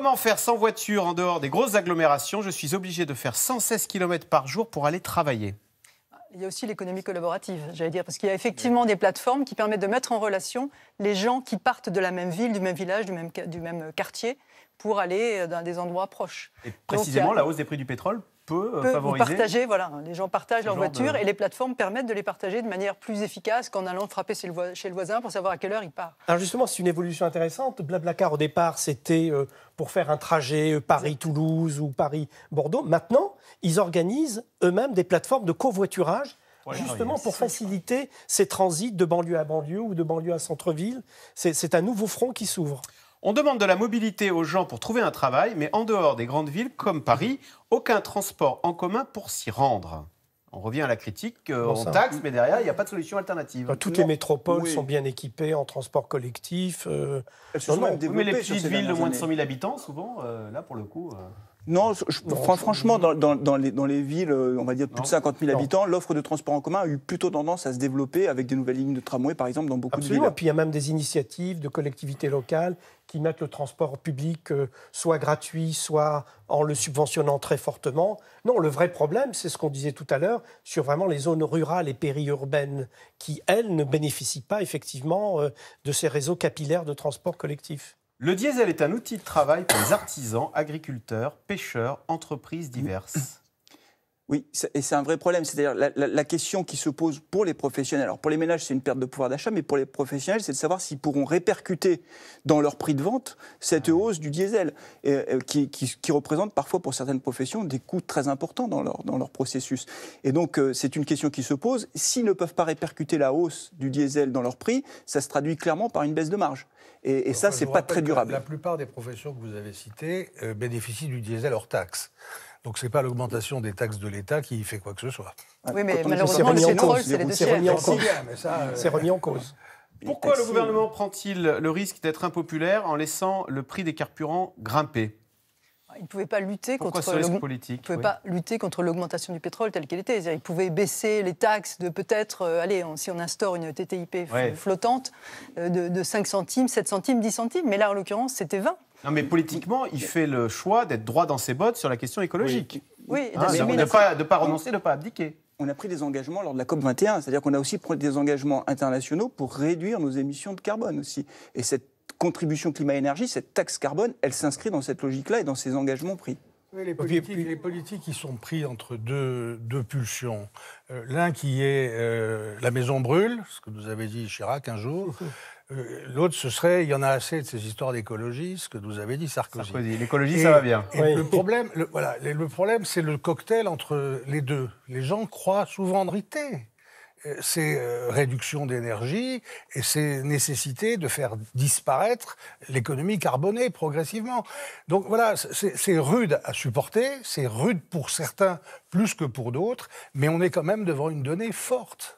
Comment faire sans voiture en dehors des grosses agglomérations Je suis obligé de faire 116 km par jour pour aller travailler. Il y a aussi l'économie collaborative, j'allais dire, parce qu'il y a effectivement des plateformes qui permettent de mettre en relation les gens qui partent de la même ville, du même village, du même, quartier, pour aller euh, dans des endroits proches. Et précisément, la hausse des prix du pétrole peut, euh, Partager, voilà. Les gens partagent leurs voitures et les plateformes permettent de les partager de manière plus efficace qu'en allant frapper chez le voisin pour savoir à quelle heure il part. Alors justement, c'est une évolution intéressante. Blablacar, au départ, c'était euh, pour faire un trajet euh, Paris-Toulouse ou Paris-Bordeaux. Maintenant, ils organisent eux-mêmes des plateformes de covoiturage justement pour faciliter ces transits de banlieue à banlieue ou de banlieue à centre-ville. C'est un nouveau front qui s'ouvre. On demande de la mobilité aux gens pour trouver un travail, mais en dehors des grandes villes comme Paris, aucun transport en commun pour s'y rendre. On revient à la critique, euh, on taxe, mais derrière, il n'y a pas de solution alternative. toutes les métropoles sont bien équipées en transport collectif. mais euh, les petites villes de moins de 100 000 habitants, souvent, euh, là, pour le coup... Non, franchement, dans, les, villes, euh, on va dire plus de 50 000 habitants, l'offre de transport en commun a eu plutôt tendance à se développer avec des nouvelles lignes de tramway, par exemple, dans beaucoup de villes. Et puis il y a même des initiatives de collectivités locales qui mettent le transport public euh, soit gratuit, soit en le subventionnant très fortement. Non, le vrai problème, c'est ce qu'on disait tout à l'heure sur vraiment les zones rurales et périurbaines qui, elles, ne bénéficient pas effectivement euh, de ces réseaux capillaires de transport collectif. Le diesel est un outil de travail pour les artisans, agriculteurs, pêcheurs, entreprises diverses. Oui, et c'est un vrai problème. C'est-à-dire la, question qui se pose pour les professionnels. Alors pour les ménages, c'est une perte de pouvoir d'achat, mais pour les professionnels, c'est de savoir s'ils pourront répercuter dans leur prix de vente cette ah hausse du diesel, qui, représente parfois pour certaines professions des coûts très importants dans leur, dans leur processus. Et donc euh, c'est une question qui se pose. S'ils ne peuvent pas répercuter la hausse du diesel dans leur prix, ça se traduit clairement par une baisse de marge. Et, ça, c'est pas très durable. La plupart des professions que vous avez citées euh, bénéficient du diesel hors taxe. Donc ce n'est pas l'augmentation des taxes de l'État qui fait quoi que ce soit. Oui, mais malheureusement, le pétrole, c'est les deux C'est remis en cause. C'est euh, remis en cause. Pourquoi le gouvernement prend-il le risque d'être impopulaire en laissant le prix des carburants grimper il ne pouvait pas lutter contre l'augmentation du pétrole telle qu'elle était. Il pouvait baisser les taxes de peut-être, euh, allez, si on instaure une TTIP flottante euh, de, de, 5 centimes, 7 centimes, 10 centimes, mais là en l'occurrence c'était 20. Non, mais politiquement, il fait le choix d'être droit dans ses bottes sur la question écologique. Oui, de ne pas, renoncer, de ne pas abdiquer on a pris des engagements lors de la COP 21, c'est-à-dire qu'on a aussi pris des engagements internationaux pour réduire nos émissions de carbone aussi. Et cette contribution climat-énergie, cette taxe carbone, elle s'inscrit dans cette logique-là et dans ces engagements pris. les, politiques, ils sont pris entre deux, pulsions. Euh, l'un qui est euh, la maison brûle, ce que nous avait dit Chirac un jour. Euh, l'autre, ce serait, il y en a assez de ces histoires d'écologie, ce que nous avez dit Sarkozy. Sarkozy. L'écologie, ça va bien. Le problème, voilà, le problème, c'est le cocktail entre les deux. Les gens croient souvent en euh, rité ces euh, réductions d'énergie et ces nécessités de faire disparaître l'économie carbonée progressivement. Donc voilà, c'est rude à supporter, c'est rude pour certains plus que pour d'autres, mais on est quand même devant une donnée forte.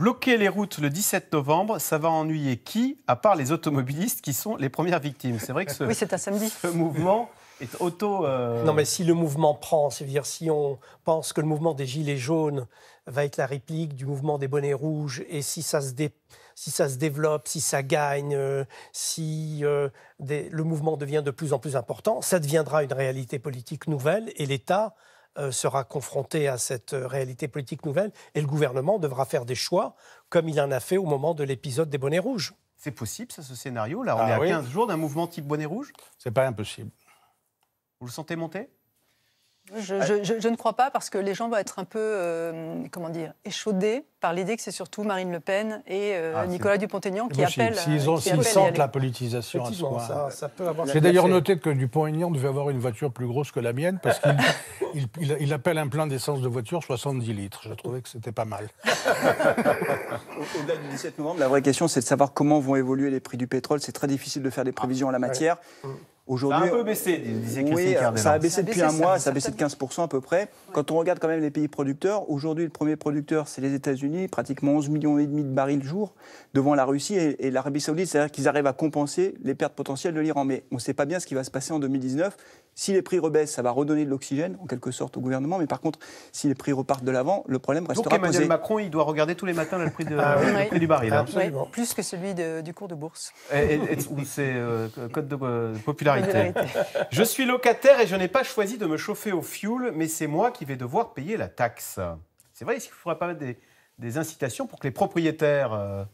Bloquer les routes le 17 novembre, ça va ennuyer qui, à part les automobilistes qui sont les premières victimes C'est vrai que ce, mouvement est auto. Euh, non, mais si le mouvement prend, c'est-à-dire si on pense que le mouvement des Gilets jaunes va être la réplique du mouvement des bonnets rouges, et si ça se, développe, si ça gagne, euh, si euh, le mouvement devient de plus en plus important, ça deviendra une réalité politique nouvelle et l'État euh, sera confronté à cette euh, réalité politique nouvelle et le gouvernement devra faire des choix comme il en a fait au moment de l'épisode des bonnets rouges. C'est possible, ça, ce scénario Là, on ah est à 15 jours d'un mouvement type bonnet rouge C'est pas impossible. Vous le sentez monter je, ne crois pas parce que les gens vont être un peu, euh, comment dire, échaudés par l'idée que c'est surtout Marine Le Pen et euh, ah, Nicolas Dupont-Aignan qui appellent. S'ils euh, sentent la politisation à ce point. Ça, J'ai d'ailleurs noté que Dupont-Aignan devait avoir une voiture plus grosse que la mienne parce qu'il appelle un plein d'essence de voiture 70 litres. Je trouvais que c'était pas mal. Au-delà du 17 novembre, la vraie question c'est de savoir comment vont évoluer les prix du pétrole. C'est très difficile de faire des ah. prévisions en la matière. Aujourd'hui, ça a un peu baissé, disait oui, ça a baissé depuis un mois, ça a baissé de 15% à peu près. Quand on regarde quand même les pays producteurs, aujourd'hui le premier producteur c'est les États-Unis, pratiquement 11 millions et demi de barils le jour devant la Russie et, et l'Arabie Saoudite, c'est-à-dire qu'ils arrivent à compenser les pertes potentielles de l'Iran. Mais on ne sait pas bien ce qui va se passer en 2019 si les prix rebaissent, ça va redonner de l'oxygène, en quelque sorte, au gouvernement. Mais par contre, si les prix repartent de l'avant, le problème restera posé. Donc Emmanuel Macron, il doit regarder tous les matins le prix, de, ah du baril. Hein. plus que celui du cours de bourse. ou c'est euh, code de euh, popularité. je suis locataire et je n'ai pas choisi de me chauffer au fioul, mais c'est moi qui vais devoir payer la taxe. C'est vrai, est-ce qu'il faudrait pas mettre des, incitations pour que les propriétaires... Euh,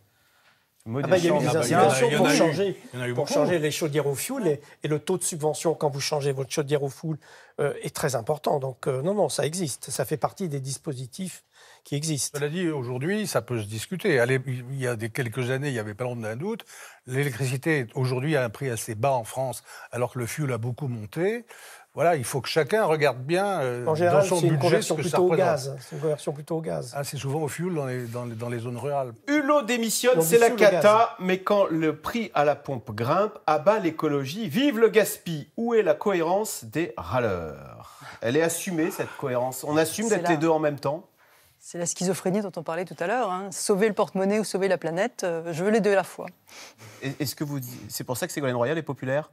ah bah, il y a eu des incitations pour, changer, pour changer les chaudières au fioul et, le taux de subvention quand vous changez votre chaudière au fioul est très important. Donc euh, non, non, ça existe. Ça fait partie des dispositifs qui existent. Cela dit, aujourd'hui, ça peut se discuter. Allez, il y a des, quelques années, il n'y avait pas l'ombre d'un doute. L'électricité, aujourd'hui, a un prix assez bas en France, alors que le fioul a beaucoup monté voilà, il faut que chacun regarde bien euh, dans son budget une ce que Au gaz. C'est conversion plutôt au gaz. Ah, c'est souvent au fuel dans les, zones rurales. Hulot démissionne, c'est la cata, mais quand le prix à la pompe grimpe, abat l'écologie, vive le gaspille. Où est la cohérence des râleurs Elle est assumée, cette cohérence. On assume d'être les deux en même temps c'est la schizophrénie dont on parlait tout à l'heure. Hein. Sauver le porte-monnaie ou sauver la planète, euh, je veux les deux à la fois. Est-ce que vous, c'est pour ça que Ségolène Royal est populaire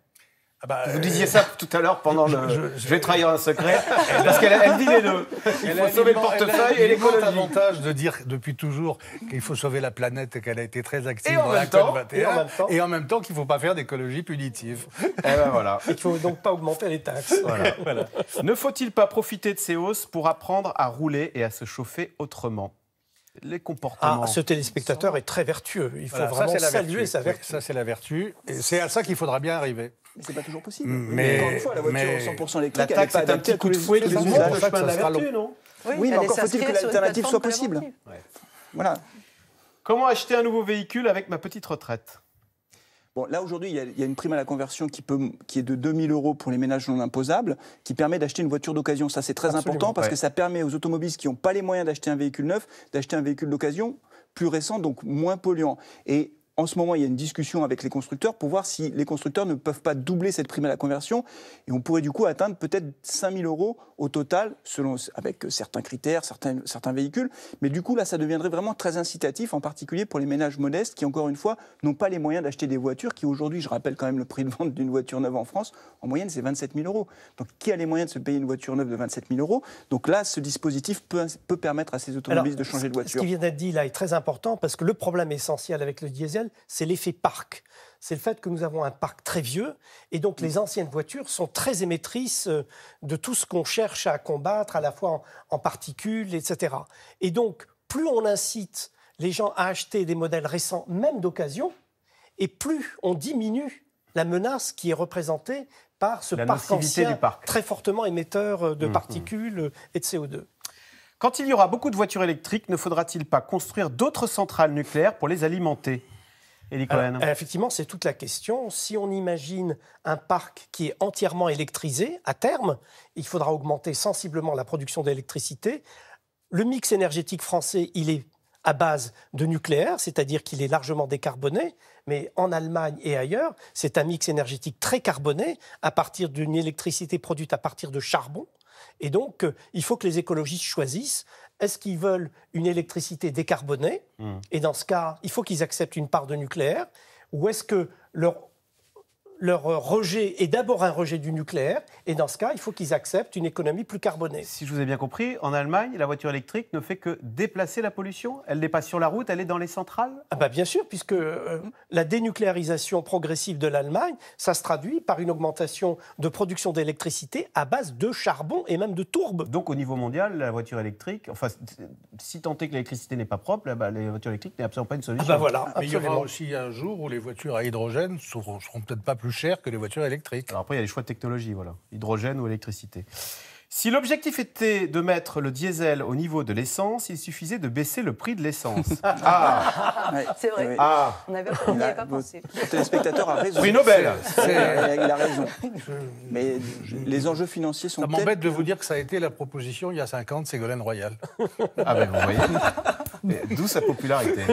ah bah, Vous euh, disiez ça tout à l'heure pendant le. Je, je, vais trahir un secret. parce qu'elle dit les deux. Il faut sauver le portefeuille et l'écologie. Elle a l'avantage de dire depuis toujours qu'il faut sauver la planète et qu'elle a été très active en dans la temps, 21. Et en même temps, qu'il ne faut pas faire d'écologie punitive. Et eh ben voilà. Il ne faut donc pas augmenter les taxes. Ne faut-il pas profiter de ces hausses pour apprendre à rouler et à se chauffer autrement les comportements. Ah, ce téléspectateur est très vertueux. Il faut vraiment saluer sa vertu. Ça, c'est la vertu. Et c'est à ça qu'il faudra bien arriver. Mais c'est pas toujours possible. Mm, mais, encore une fois, la voiture 100% électrique, taxe, un petit coup de fouet qui montre le chemin de la vertu, non Oui, mais encore faut-il que l'alternative soit possible. Voilà. Comment acheter un nouveau véhicule avec ma petite retraite Bon, là aujourd'hui, il, y, a une prime à la conversion qui, peut, qui est de 2000 euros pour les ménages non imposables, qui permet d'acheter une voiture d'occasion. Ça, c'est très important parce que ça permet aux automobilistes qui n'ont pas les moyens d'acheter un véhicule neuf, d'acheter un véhicule d'occasion plus récent, donc moins polluant. Et en ce moment, il y a une discussion avec les constructeurs pour voir si les constructeurs ne peuvent pas doubler cette prime à la conversion. Et on pourrait du coup atteindre peut-être 5 000 euros au total, selon, avec certains critères, certains, certains véhicules. Mais du coup, là, ça deviendrait vraiment très incitatif, en particulier pour les ménages modestes qui, encore une fois, n'ont pas les moyens d'acheter des voitures qui, aujourd'hui, je rappelle quand même le prix de vente d'une voiture neuve en France, en moyenne, c'est 27 000 euros. Donc, qui a les moyens de se payer une voiture neuve de 27 000 euros Donc là, ce dispositif peut, peut permettre à ces automobilistes de changer de voiture. Ce qui vient d'être dit là est très important parce que le problème essentiel avec le diesel, c'est l'effet parc. C'est le fait que nous avons un parc très vieux et donc les anciennes voitures sont très émettrices euh, de tout ce qu'on cherche à combattre, à la fois en, particules, etc. Et donc, plus on incite les gens à acheter des modèles récents, même d'occasion, et plus on diminue la menace qui est représentée par ce parc ancien très fortement émetteur euh, de mmh, mmh. particules euh, et de CO2. Quand il y aura beaucoup de voitures électriques, ne faudra-t-il pas construire d'autres centrales nucléaires pour les alimenter euh, effectivement, c'est toute la question. Si on imagine un parc qui est entièrement électrisé, à terme, il faudra augmenter sensiblement la production d'électricité. Le mix énergétique français, il est à base de nucléaire, c'est-à-dire qu'il est largement décarboné, mais en Allemagne et ailleurs, c'est un mix énergétique très carboné à partir d'une électricité produite à partir de charbon. Et donc, euh, il faut que les écologistes choisissent est-ce qu'ils veulent une électricité décarbonée mmh. Et dans ce cas, il faut qu'ils acceptent une part de nucléaire. Ou est-ce que leur leur rejet est d'abord un rejet du nucléaire, et dans ce cas, il faut qu'ils acceptent une économie plus carbonée. Si je vous ai bien compris, en Allemagne, la voiture électrique ne fait que déplacer la pollution Elle n'est pas sur la route, elle est dans les centrales ah bah Bien sûr, puisque euh, la dénucléarisation progressive de l'Allemagne, ça se traduit par une augmentation de production d'électricité à base de charbon et même de tourbe. Donc au niveau mondial, la voiture électrique, enfin, si tant est que l'électricité n'est pas propre, la bah, voiture électrique n'est absolument pas une solution. Ah bah voilà, Mais il y aura aussi un jour où les voitures à hydrogène seront, seront peut-être pas plus plus cher que les voitures électriques. après, il y a les choix de technologie, voilà. Hydrogène ou électricité. Si l'objectif était de mettre le diesel au niveau de l'essence, il suffisait de baisser le prix de l'essence. Ah, ah. C'est vrai. Ah. On n'y avait pas pensé. Le téléspectateur a raison. Prix Nobel Il a raison. Mais les enjeux financiers sont. Ça m'embête de vous dire que ça a été la proposition il y a 50, Ségolène Royal. Ah ben vous voyez. D'où sa popularité.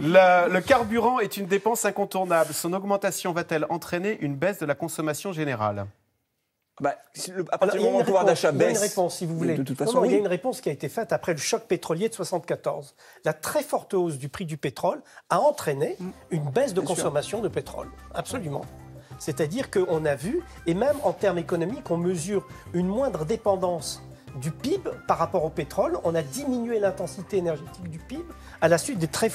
le carburant est une dépense incontournable. Son augmentation va-t-elle entraîner une baisse de la consommation générale bah, à partir du moment pouvoir d'achat baisse. Il y a une réponse, si vous voulez. De toute façon, Il y a une réponse qui a été faite après le choc pétrolier de 1974. La très forte hausse du prix du pétrole a entraîné une baisse de consommation de pétrole. Absolument. C'est-à-dire qu'on a vu, et même en termes économiques, on mesure une moindre dépendance du PIB par rapport au pétrole. On a diminué l'intensité énergétique du PIB à la suite des très,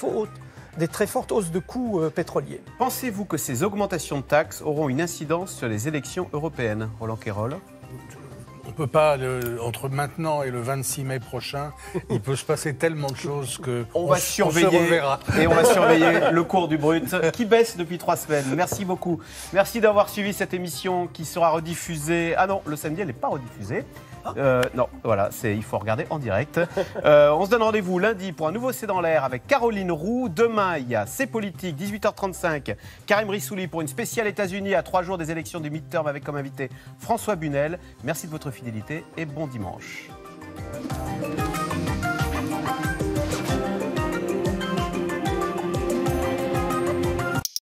des très fortes hausses de coûts euh, pétroliers. Pensez-vous que ces augmentations de taxes auront une incidence sur les élections européennes, Roland Quérol on ne peut pas, entre maintenant et le 26 mai prochain, il peut se passer tellement de choses que on, va surveiller et on va surveiller le cours du brut qui baisse depuis trois semaines. Merci beaucoup. Merci d'avoir suivi cette émission qui sera rediffusée. Ah non, le samedi, elle n'est pas rediffusée. Euh, non, voilà, il faut regarder en direct. Euh, on se donne rendez-vous lundi pour un nouveau C'est dans l'air avec Caroline Roux. Demain, il y a C'est politique, 18h35. Karim Rissouli pour une spéciale États-Unis à trois jours des élections du midterm avec comme invité François Bunel. Merci de votre fidélité et bon dimanche.